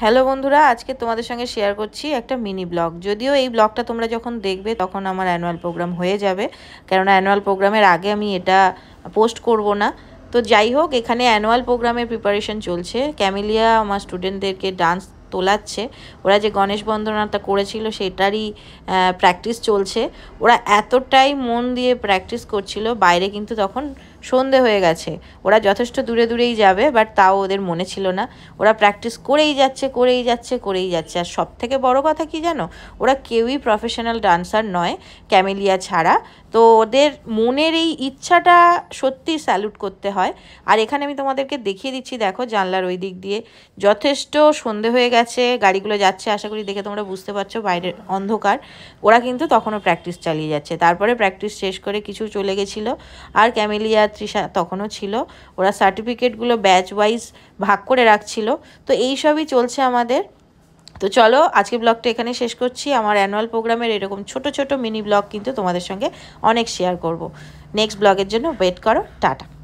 hello বন্ধুরা আজকে তোমাদের সঙ্গে শেয়ার করছি একটা মিনি ব্লগ যদিও এই ব্লগটা তোমরা যখন দেখবে তখন আমার অ্যানুয়াল প্রোগ্রাম হয়ে যাবে কেননা অ্যানুয়াল প্রোগ্রামের আগে আমি এটা পোস্ট করব না তো যাই হোক এখানে অ্যানুয়াল প্রোগ্রামের প্রিপারেশন চলছে ক্যামিলিয়া আমার স্টুডেন্টদেরকে ডান্স তোলাচ্ছে ওরা যে গণেশ বন্দনাটা করেছিল সেটারই প্র্যাকটিস চলছে ওরা এতটাই মন দিয়ে প্র্যাকটিস করছিল বাইরে কিন্তু তখন সন্ধে হয়ে গেছে ওরা যথেষ্ট দূরে দূরেই যাবে বাট তাও ওদের মনে ছিল না ওরা প্র্যাকটিস করেই যাচ্ছে করেই যাচ্ছে করেই যাচ্ছে আর সব থেকে বড় কথা কি জানো ওরা কেউই প্রফেশনাল ডান্সার নয় ক্যামেলিয়া ছাড়া তো ওদের মনের এই ইচ্ছাটা সত্যি স্যালুট করতে হয় আর এখানে আমি তোমাদেরকে দেখিয়ে দিচ্ছি দেখো জানলার ওই দিক দিয়ে যথেষ্ট সন্ধে হয়ে গেছে গেছে গাড়িগুলো যাচ্ছে আশা করি দেখে তোমরা বুঝতে পারছো বাইরের অন্ধকার ওরা কিন্তু তখনও প্র্যাকটিস চালিয়ে যাচ্ছে তারপরে প্র্যাকটিস শেষ করে কিছু চলে গেছিল আর ক্যামেলিয়া তৃষা তখনও ছিল ওরা সার্টিফিকেটগুলো ব্যাচ ওয়াইজ ভাগ করে রাখছিল তো এই সবই চলছে আমাদের তো চলো আজকে ব্লগটা এখানে শেষ করছি আমার অ্যানুয়াল প্রোগ্রামের এরকম ছোট ছোট মিনি ব্লগ কিন্তু তোমাদের সঙ্গে অনেক শেয়ার করব নেক্সট ব্লগের জন্য ওয়েট করো টাটা